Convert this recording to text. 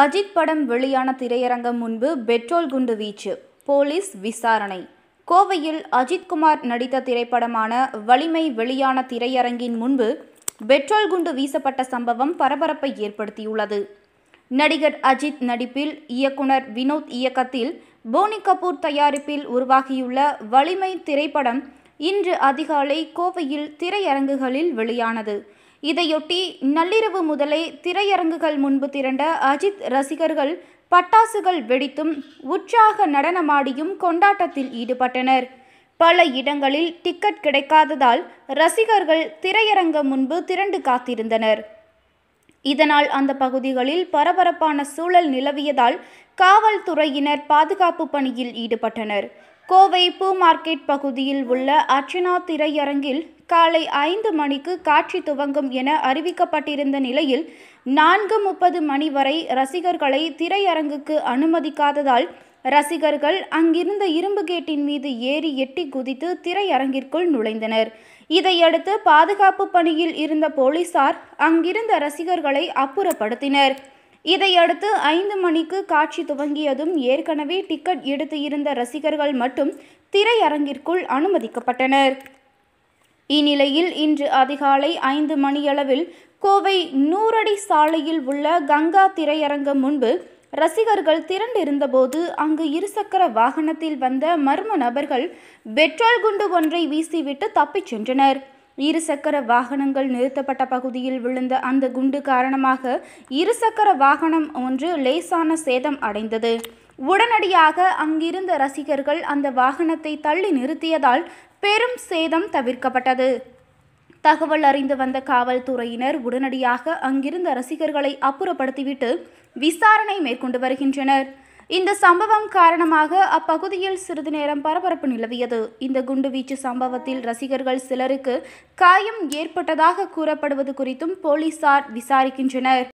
அஜித் படம் வெளியான திரையரங்கம் முன்பு பெட்ரோல் குண்டு வீச்சு போலீஸ் விசாரணை கோவையில் அஜித்குமார் நடித்த திரைப்படமான வலிமை வெளியான திரையரங்கின் முன்பு பெட்ரோல் குண்டு வீசப்பட்ட சம்பவம் பரபரப்பை ஏற்படுத்தியுள்ளது நடிகர் அஜித் நடிப்பில் இயக்குனர் வினோத் இயக்கத்தில் போனி கபூர் தயாரிப்பில் உருவாகியுள்ள வலிமை திரைப்படம் இன்று அதிகாலை கோவையில் திரையரங்குகளில் வெளியானது இதையொட்டி நள்ளிரவு முதலே திரையரங்குகள் முன்பு திரண்ட அஜித் ரசிகர்கள் பட்டாசுகள் வெடித்தும் உற்சாக நடனமாடியும் கொண்டாட்டத்தில் ஈடுபட்டனர் பல இடங்களில் டிக்கெட் கிடைக்காததால் ரசிகர்கள் திரையரங்க முன்பு திரண்டு காத்திருந்தனர் இதனால் அந்த பகுதிகளில் பரபரப்பான சூழல் நிலவியதால் காவல்துறையினர் பாதுகாப்பு பணியில் ஈடுபட்டனர் கோவை பூ மார்க்கெட் பகுதியில் உள்ள அர்ச்சனா திரையரங்கில் காலை ஐந்து மணிக்கு காட்சி துவங்கும் என அறிவிக்கப்பட்டிருந்த நிலையில் நான்கு முப்பது மணி வரை ரசிகர்களை திரையரங்குக்கு அனுமதிக்காததால் ரசிகர்கள் அங்கிருந்த இரும்பு கேட்டின் மீது ஏறி எட்டி குதித்து திரையரங்கிற்குள் நுழைந்தனர் இதையடுத்து பாதுகாப்பு பணியில் இருந்த போலீசார் அங்கிருந்த ரசிகர்களை அப்புறப்படுத்தினர் இதையடுத்து ஐந்து மணிக்கு காட்சி துவங்கியதும் ஏற்கனவே டிக்கெட் எடுத்து இருந்த ரசிகர்கள் மட்டும் திரையரங்கிற்குள் அனுமதிக்கப்பட்டனர் இந்நிலையில் இன்று அதிகாலை ஐந்து மணியளவில் கோவை நூறடி சாலையில் உள்ள கங்கா திரையரங்கம் முன்பு ரசிகர்கள் திரண்டிருந்தபோது அங்கு இருசக்கர வாகனத்தில் வந்த மர்ம நபர்கள் பெட்ரோல் குண்டு ஒன்றை வீசிவிட்டு தப்பிச் சென்றனர் இருசக்கர வாகனங்கள் நிறுத்தப்பட்ட பகுதியில் விழுந்த அந்த குண்டு காரணமாக இருசக்கர வாகனம் ஒன்று லேசான சேதம் அடைந்தது உடனடியாக அங்கிருந்த ரசிகர்கள் அந்த வாகனத்தை தள்ளி நிறுத்தியதால் பெரும் சேதம் தவிர்க்கப்பட்டது தகவல் அறிந்து வந்த காவல்துறையினர் உடனடியாக அங்கிருந்த ரசிகர்களை அப்புறப்படுத்திவிட்டு விசாரணை மேற்கொண்டு வருகின்றனர் இந்த சம்பவம் காரணமாக அப்பகுதியில் சிறிது நேரம் பரபரப்பு நிலவியது இந்த குண்டுவீச்சு சம்பவத்தில் ரசிகர்கள் சிலருக்கு காயம் ஏற்பட்டதாக கூறப்படுவது குறித்தும் போலீசார் விசாரிக்கின்றனர்